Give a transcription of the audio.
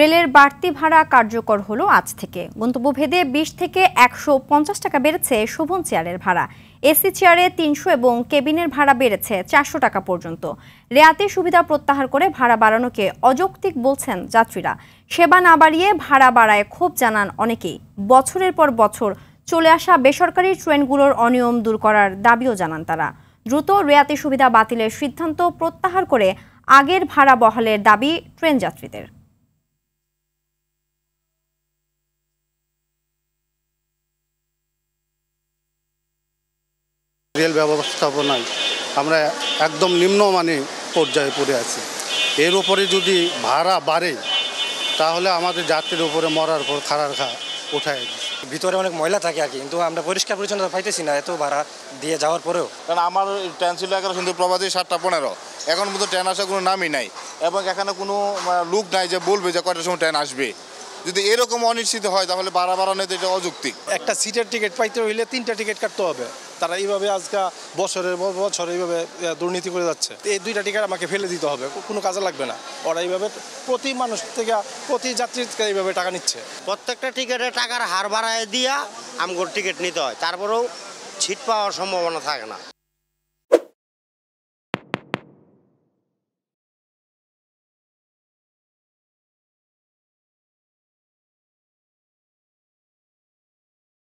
রেলের বাড়তি ভাড়া কার্যকর হলো আজ থেকে গন্তব্যভেদে বিশ থেকে একশো পঞ্চাশ টাকা বেড়েছে শোভন চেয়ারের ভাড়া এসি চেয়ারে তিনশো এবং কেবিনের ভাড়া বেড়েছে চারশো টাকা পর্যন্ত রেয়াতে সুবিধা প্রত্যাহার করে ভাড়া বাড়ানোকে অযৌক্তিক বলছেন যাত্রীরা সেবা না বাড়িয়ে ভাড়া বাড়ায় ক্ষোভ জানান অনেকেই বছরের পর বছর চলে আসা বেসরকারি ট্রেনগুলোর অনিয়ম দূর করার দাবিও জানান তারা দ্রুত রেয়াতি সুবিধা বাতিলের সিদ্ধান্ত প্রত্যাহার করে আগের ভাড়া বহালের দাবি ট্রেন যাত্রীদের রেল ব্যবস্থাপনায় আমরা একদম নিম্নমানের পর্যায়ে পড়ে আছি এর উপরে যদি ভাড়া বাড়ে তাহলে আমাদের যাত্রীর উপরে মরার পর খারার খা উঠায় ভিতরে অনেক ময়লা থাকে আর কি কিন্তু আমরা পরিষ্কার পরিচ্ছন্নতা পাইতেছি না এত ভাড়া দিয়ে যাওয়ার পরেও কারণ আমার ট্রেন ছিল এগারো সিন্ধু প্রবাদী সাতটা পনেরো এখন পর্যন্ত ট্রেন আসার কোনো নামই নাই এবং এখানে কোনো মানে, লোক নাই যে বলবে যে কয়টার সময় ট্রেন আসবে যদি এরকম অনিশ্চিত হয় তাহলে বাড়া বাড়ানো এটা অযৌক্তিক একটা সিটের টিকিট পাইতে হইলে তিনটা টিকিট কাটতে হবে তারা এইভাবে আজকে বছরের পর বছর এইভাবে দুর্নীতি করে যাচ্ছে এই দুইটা টিকিট আমাকে ফেলে দিতে হবে কোনো কাজে লাগবে না ওরা এইভাবে প্রতি মানুষ থেকে প্রতি যাত্রী থেকে এইভাবে টাকা নিচ্ছে প্রত্যেকটা টিকিটে টাকার হার বাড়ায় দিয়া আমগোর টিকিট নিতে হয় তারপরেও ছিট পাওয়ার সম্ভাবনা থাকে না